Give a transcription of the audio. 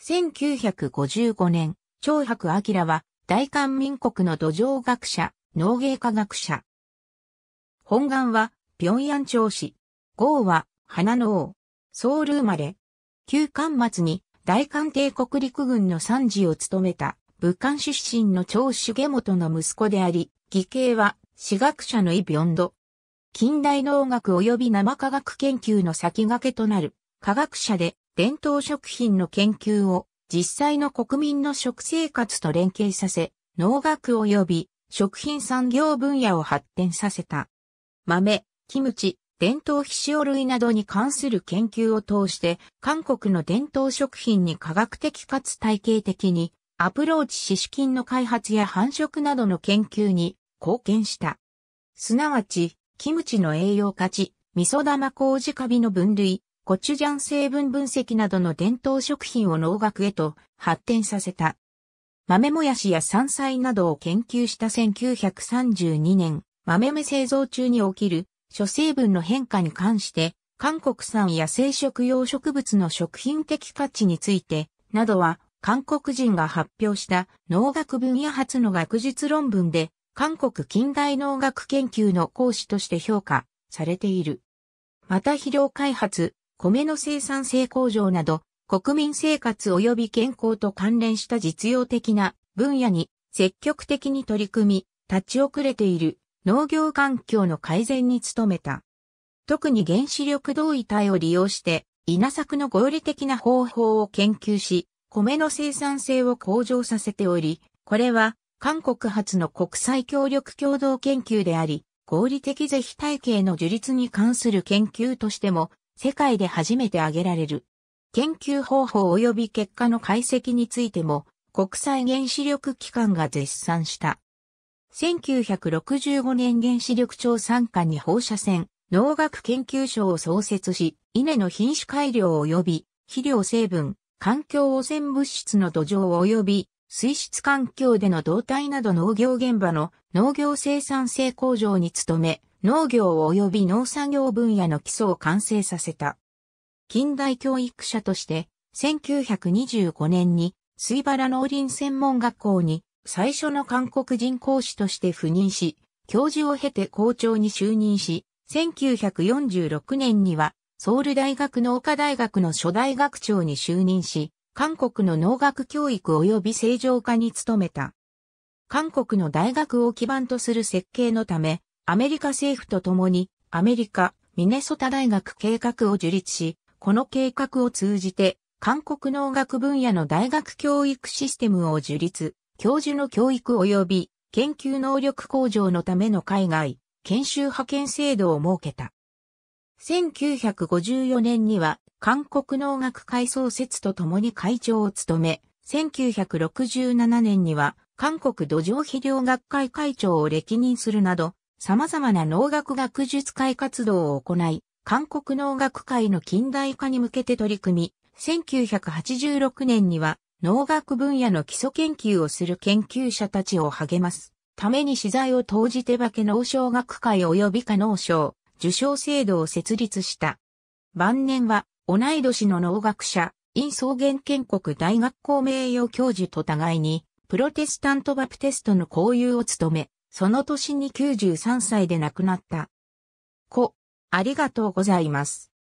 1955年、長白明は大韓民国の土壌学者、農芸科学者。本願は平壌長市。豪は花の王。ソウル生まれ。旧韓末に大韓帝国陸軍の参事を務めた武漢出身の長重元の息子であり、義兄は私学者のイ・ビョンド。近代農学及び生科学研究の先駆けとなる科学者で伝統食品の研究を実際の国民の食生活と連携させ、農学及び食品産業分野を発展させた。豆、キムチ、伝統皮脂類などに関する研究を通して、韓国の伝統食品に科学的かつ体系的にアプローチし資金の開発や繁殖などの研究に貢献した。すなわち、キムチの栄養価値、味噌玉麹カビの分類、コチュジャン成分分析などの伝統食品を農学へと発展させた。豆もやしや山菜などを研究した1932年、豆目製造中に起きる諸成分の変化に関して、韓国産野生食用植物の食品的価値について、などは韓国人が発表した農学分野初の学術論文で、韓国近代農学研究の講師として評価されている。また肥料開発、米の生産性向上など、国民生活及び健康と関連した実用的な分野に積極的に取り組み、立ち遅れている農業環境の改善に努めた。特に原子力同位体を利用して稲作の合理的な方法を研究し、米の生産性を向上させており、これは韓国発の国際協力共同研究であり、合理的是非体系の樹立に関する研究としても世界で初めて挙げられる。研究方法及び結果の解析についても国際原子力機関が絶賛した。1965年原子力調査加に放射線、農学研究所を創設し、稲の品種改良及び肥料成分、環境汚染物質の土壌及び水質環境での動態など農業現場の農業生産性向上に努め、農業及び農産業分野の基礎を完成させた。近代教育者として、1925年に水原農林専門学校に最初の韓国人講師として赴任し、教授を経て校長に就任し、1946年にはソウル大学農科大学の初代学長に就任し、韓国の農学教育及び正常化に努めた。韓国の大学を基盤とする設計のため、アメリカ政府と共にアメリカ・ミネソタ大学計画を樹立し、この計画を通じて韓国農学分野の大学教育システムを樹立、教授の教育及び研究能力向上のための海外、研修派遣制度を設けた。1954年には韓国農学会創設とともに会長を務め、1967年には韓国土壌肥料学会会長を歴任するなど、様々な農学学術会活動を行い、韓国農学会の近代化に向けて取り組み、1986年には農学分野の基礎研究をする研究者たちを励ますために資材を投じて化け農商学会及び化農商受賞制度を設立した。晩年は同い年の農学者、陰草原建国大学校名誉教授と互いにプロテスタントバプテストの交友を務め、その年に93歳で亡くなった。子、ありがとうございます。